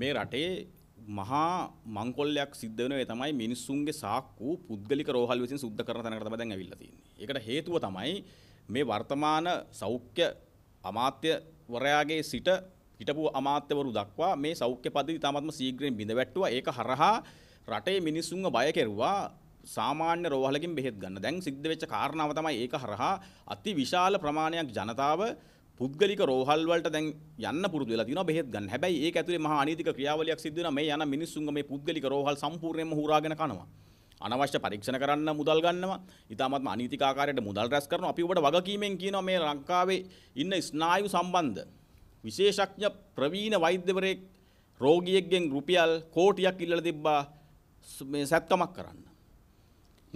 මේ රටේ මහා මංකොල්ලයක් සිද්ධ වෙනවා තමයි මිනිස්සුන්ගේ සාක්කු පුද්ගලික රෝහල් විසින් සුද්ධ කරන තැනකට තමයි දැන් ඇවිල්ලා තියෙන්නේ. ඒකට හේතුව තමයි මේ වර්තමාන සෞඛ්‍ය අමාත්‍යවරයාගේ සිට හිටපු අමාත්‍යවරු දක්වා මේ සෞඛ්‍ය පද්ධති තාමත්ම ශීඝ්‍රයෙන් බිඳ වැටුවා. ඒක හරහා රටේ මිනිස්සුන්ව බය කෙරුවා සාමාන්‍ය රෝහලකින් බෙහෙත් ගන්න. දැන් සිද්ධ වෙච්ච කාරණාව තමයි ඒක හරහා අති විශාල ප්‍රමාණයක් ජනතාව පුද්ගලික රෝහල් වලට දැන් යන්න පුරුදු වෙලා තියෙනවා බෙහෙත් ගන්න. හැබැයි ඒක ඇතුලේ මහා අනීතික ක්‍රියාවලියක් සිද්ධ වෙනවා. මේ යන මිනිස්සුන්ගේ මේ පුද්ගලික රෝහල් සම්පූර්ණයෙන්ම හුරාගෙන කනවා. අනවශ්‍ය පරීක්ෂණ කරන්න මුදල් ගන්නවා. ඊටමත් අනීතික ආකාරයට මුදල් රැස් කරනවා. අපි ඔබට වගකීමෙන් කියනවා මේ ලංකාවේ ඉන්න ස්නායු සම්බන්ධ විශේෂඥ ප්‍රවීණ වෛද්‍යවරයෙක් රෝගියෙක්ගෙන් රුපියල් කෝටියක් ඉල්ලලා තිබ්බා මේ සැත්කමක් කරන්න.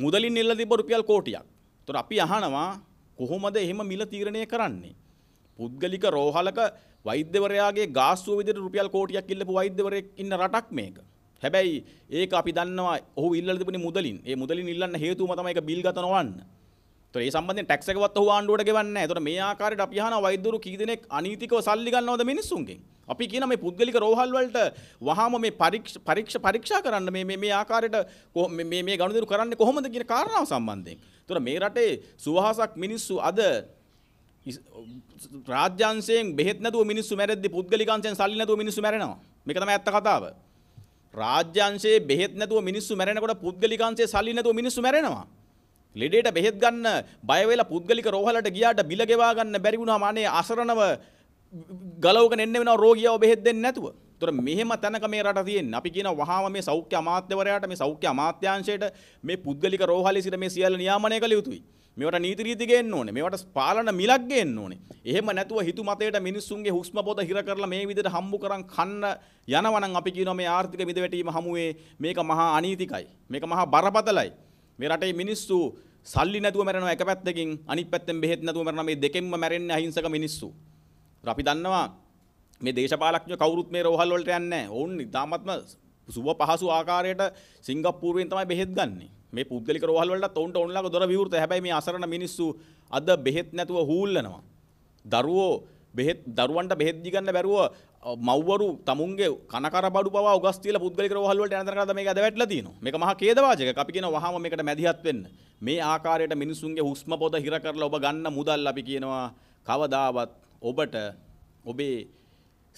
මුදලින් ඉල්ලලා තිබ්බ රුපියල් කෝටියක්. ඒතර අපි අහනවා කොහොමද එහෙම මිල තීරණය කරන්නේ? පුද්ගලික රෝහලක වෛද්‍යවරයාගේ ගාස්තුව විදිහට රුපියල් කෝටියක් ඉල්ලපු වෛද්‍යවරයෙක් ඉන්න රටක් මේක. හැබැයි ඒක අපි දන්නවා ඔහු ඉල්ලලා තිබුණේ මුදලින්. ඒ මුදලින් ඉල්ලන්න හේතුවම තමයි ඒක බිල් ගත නොවන්න. ඒතොර ඒ සම්බන්ධයෙන් ටැක්ස් එකවත් ඔහු ආණ්ඩුවට ගෙවන්නේ නැහැ. ඒතොර මේ ආකාරයට අපි අහන වෛද්‍යවරු කී දෙනෙක් අනීතිකව සල්ලි ගන්නවද මිනිස්සුන්ගෙන්? අපි කියන මේ පුද්ගලික රෝහල් වලට වහාම මේ පරීක්ෂ පරීක්ෂා කරන්න මේ මේ මේ ආකාරයට මේ මේ ගනුදෙනු කරන්නේ කොහොමද කියන කාරණාව සම්බන්ධයෙන්. ඒතොර මේ රටේ සුවහසක් මිනිස්සු අද රාජ්‍යංශයෙන් බෙහෙත් නැතුව මිනිස්සු මැරෙද්දි පුද්ගලිකංශයෙන් සල්ලි නැතුව මිනිස්සු මැරෙනවා. මේක තමයි ඇත්ත කතාව. රාජ්‍යංශයේ බෙහෙත් නැතුව මිනිස්සු මැරෙනකොට පුද්ගලිකංශයේ සල්ලි නැතුව මිනිස්සු මැරෙනවා. ලෙඩේට බෙහෙත් ගන්න බය වෙලා පුද්ගලික රෝහලට ගියාට බිල ගෙවා ගන්න බැරි වුණාම අනේ අසරණව ගලවගෙන එන්න වෙනවා රෝගියව බෙහෙත් දෙන්නේ නැතුව. තොර මෙහෙම තැනක මේ රට තියෙන්නේ. අපි කියන වහාම මේ සෞඛ්‍ය අමාත්‍යවරයාට මේ සෞඛ්‍ය අමාත්‍යාංශයට මේ පුද්ගලික රෝහලේ සිට මේ සියල්ල නියාමනය කළ යුතුයි. මේවට නීති රීති ගේන්න ඕනේ. මේවට පාලන මිලක් ගේන්න ඕනේ. එහෙම නැතුව හිතු මතයට මිනිස්සුන්ගේ හුස්ම පොත හිර කරලා මේ විදිහට හම්බු කරන් කන්න යනවා නම් අපි කියනවා මේ ආර්ථික මිදවැටීම හමුවේ මේක මහා අනීතිකයි. මේක මහා බරපතලයි. මේ රටේ මිනිස්සු සල්ලි නැතුව මැරෙනවා එක පැත්තකින් අනිත් පැත්තෙන් බෙහෙත් නැතුව මැරෙනවා මේ දෙකෙන්ම මැරෙන්නේ අහිංසක මිනිස්සු. අපි දන්නවා මේ දේශපාලඥ කවුරුත් මේ රෝහල් වලට යන්නේ නැහැ. ඔවුන් ඉතාමත්ම සුබ පහසු ආකාරයට සිංගප්පූරුවෙන් තමයි බෙහෙත් ගන්නෙ. මේ පුද්ගලික රෝහල් වලට ඔවුන්ට ඔවුන්ලාගේ දොර විවෘත. හැබැයි මේ අසරණ මිනිස්සු අද බෙහෙත් නැතුව හූල්ලනවා. දරුවෝ බෙහෙත් දරුවන්ට බෙහෙත් දීගන්න බැරුව මව්වරු තමුන්ගේ කනකරබඩු පවා උගස් තියලා පුද්ගලික රෝහල් වලට යන තරකට මේක ඇද වැටලා තියෙනවා. මේක මහා ඛේදවාචකයක්. අපි කියනවා වහාම මේකට මැදිහත් වෙන්න. මේ ආකාරයට මිනිසුන්ගේ හුස්ම පොත හිර කරලා ඔබ ගන්න මුදල් අපි කියනවා කවදාවත් ඔබට ඔබේ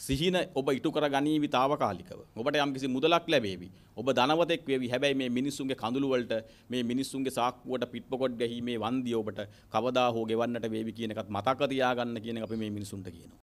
සිහින ඔබ ඉටු කර ගනීවි తాවකාලිකව. ඔබට යම්කිසි මුදලක් ලැබේවි. ඔබ ධනවතෙක් වේවි. හැබැයි මේ මිනිසුන්ගේ කඳුළු වලට මේ මිනිසුන්ගේ සාක්කුවට පිටපොකොට් ගැහිමේ වන්දිය ඔබට කවදා හෝ ගෙවන්නට වේවි කියන එකත් මතක තියාගන්න කියන එක අපි මේ මිනිසුන්ට කියනවා.